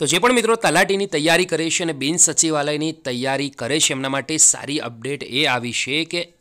તો જે પણ મિત્રો તલાટીની તૈયારી કરે છે અને બિન સચિવાલયની તૈયારી કરે છે એમના માટે સારી અપડેટ એ આવી છે કે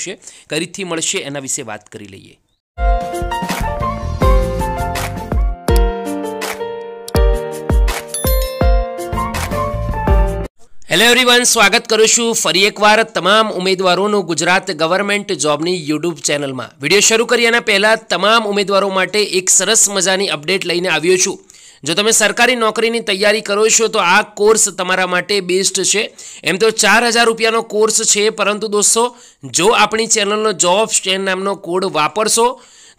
આવશે કરીથી મળશે એના વિશે વાત કરી લઈએ હેલો એવરીવન સ્વાગત કરું છું ફરી એકવાર તમામ ઉમેદવારોનું ગુજરાત ગવર્મેન્ટ જોબની યુટ્યુબ ચેનલમાં વિડીયો શરૂ કરી એના પહેલાં તમામ ઉમેદવારો માટે એક સરસ મજાની અપડેટ લઈને આવ્યો છું જો તમે સરકારી નોકરીની તૈયારી કરો છો તો આ કોર્સ તમારા માટે બેસ્ટ છે એમ તો ચાર હજાર રૂપિયાનો કોર્સ છે પરંતુ દોસ્તો જો આપણી ચેનલનો જોબ સ્ટેન્ડ નામનો કોડ વાપરશો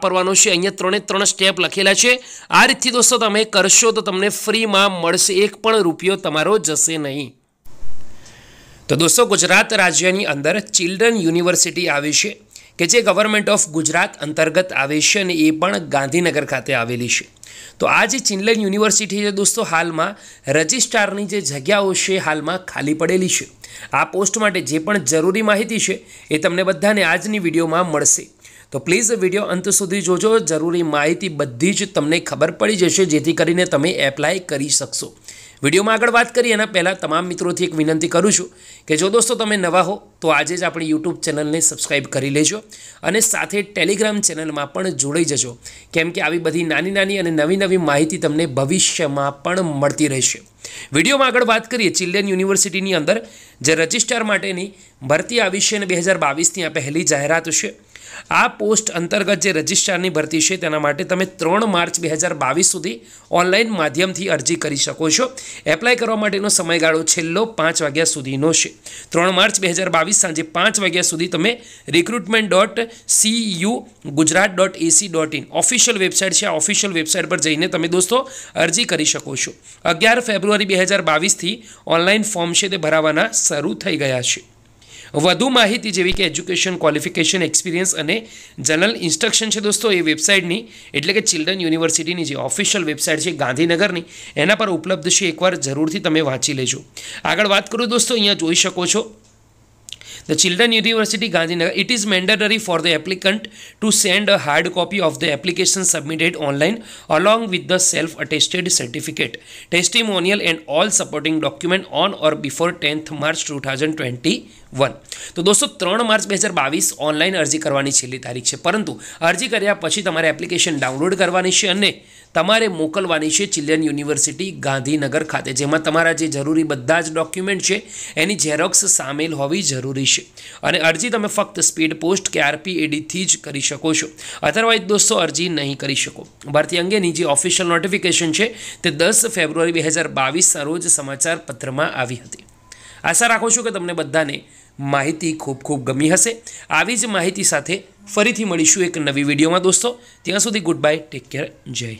વાપરવાનો છે અહીંયા ત્રણે ત્રણ સ્ટેપ લખેલા છે આ રીતથી દોસ્તો તમે કરશો તો તમને ફ્રીમાં મળશે એક પણ રૂપિયો તમારો જશે નહીં તો દોસ્તો ગુજરાત રાજ્યની અંદર ચિલ્ડ્રન યુનિવર્સિટી આવી છે કે જે ગવર્મેન્ટ ઓફ ગુજરાત અંતર્ગત આવે છે અને એ પણ ગાંધીનગર ખાતે આવેલી છે તો આ જે ચિલ્ડ્રન યુનિવર્સિટી છે દોસ્તો હાલમાં રજિસ્ટ્રારની જે જગ્યાઓ છે હાલમાં ખાલી પડેલી છે આ પોસ્ટ માટે જે પણ જરૂરી માહિતી છે એ તમને બધાને આજની વિડીયોમાં મળશે તો પ્લીઝ વિડીયો અંત સુધી જોજો જરૂરી માહિતી બધી જ તમને ખબર પડી જશે જેથી કરીને તમે એપ્લાય કરી શકશો વિડીયોમાં આગળ વાત કરીએ એના પહેલાં તમામ મિત્રોથી એક વિનંતી કરું છું કે જો દોસ્તો તમે નવા હો તો આજે જ આપણી યુટ્યુબ ચેનલને સબસ્ક્રાઈબ કરી લેજો અને સાથે ટેલિગ્રામ ચેનલમાં પણ જોડાઈ જજો કેમ કે આવી બધી નાની નાની અને નવી નવી માહિતી તમને ભવિષ્યમાં પણ મળતી રહેશે વિડીયોમાં આગળ વાત કરીએ ચિલ્ડ્રન યુનિવર્સિટીની અંદર જે રજિસ્ટ્રાર માટેની ભરતી આવી છે અને બે હજાર બાવીસની આ પહેલી જાહેરાત છે આ પોસ્ટ અંતર્ગત જે રજિસ્ટ્રારની ભરતી છે તેના માટે તમે ત્રણ માર્ચ બે હજાર બાવીસ સુધી ઓનલાઈન માધ્યમથી અરજી કરી શકો છો એપ્લાય કરવા માટેનો સમયગાળો છેલ્લો પાંચ વાગ્યા સુધીનો છે ત્રણ માર્ચ બે હજાર બાવીસ સાંજે પાંચ વાગ્યા સુધી તમે recruitment dot CU Gujarat dot AC dot in official website છે આ ઓફિશિયલ વેબસાઇટ પર જઈને તમે દોસ્તો અરજી કરી શકો છો અગિયાર ફેબ્રુઆરી બે હજાર બાવીસથી ઓનલાઈન ફોર્મ છે તે ભરાવાના શરૂ થઈ ગયા છે વધુ માહિતી જેવી કે એજ્યુકેશન ક્વોલિફિકેશન એક્સપિરિયન્સ અને જનરલ ઇન્સ્ટ્રક્શન છે દોસ્તો એ વેબસાઇટની એટલે કે ચિલ્ડ્રન યુનિવર્સિટીની જે ઓફિશિયલ વેબસાઇટ છે ગાંધીનગરની એના પર ઉપલબ્ધ છે એકવાર જરૂરથી તમે વાંચી લેજો આગળ વાત કરું દોસ્તો અહીંયા જોઈ શકો છો The Children University Gandhinagar, it is mandatory for the applicant to send a hard copy of the application submitted online along with the self-attested certificate, testimonial and all supporting document on or before 10th March 2020. One તો દોસ્તો ત્રણ March બે હજાર બાવીસ online અરજી કરવાની છેલ્લી તારીખ છે પરંતુ અરજી કર્યા પછી તમારે એપ્લિકેશન ડાઉનલોડ કરવાની છે અને તમારે મોકલવાની છે ચિલ્ડ્રન યુનિવર્સિટી ગાંધીનગર ખાતે જેમાં તમારા જે જરૂરી બધા જ ડોક્યુમેન્ટ છે એની ઝેરોક્સ સામેલ હોવી જરૂરી છે અને અરજી તમે ફક્ત સ્પીડ પોસ્ટ કે એડીથી જ કરી શકો છો અધરવાઇઝ દોસ્તો અરજી નહીં કરી શકો ભરતી અંગેની જે ઓફિશિયલ નોટિફિકેશન છે તે દસ ફેબ્રુઆરી બે હજાર બાવીસ રોજ સમાચાર પત્રમાં આવી હતી આશા રાખું છું કે તમને બધાને માહિતી ખૂબ ખૂબ ગમી હશે આવી જ માહિતી સાથે ફરીથી મળીશું એક નવી વિડીયોમાં દોસ્તો ત્યાં સુધી ગુડ બાય ટેક કેર જય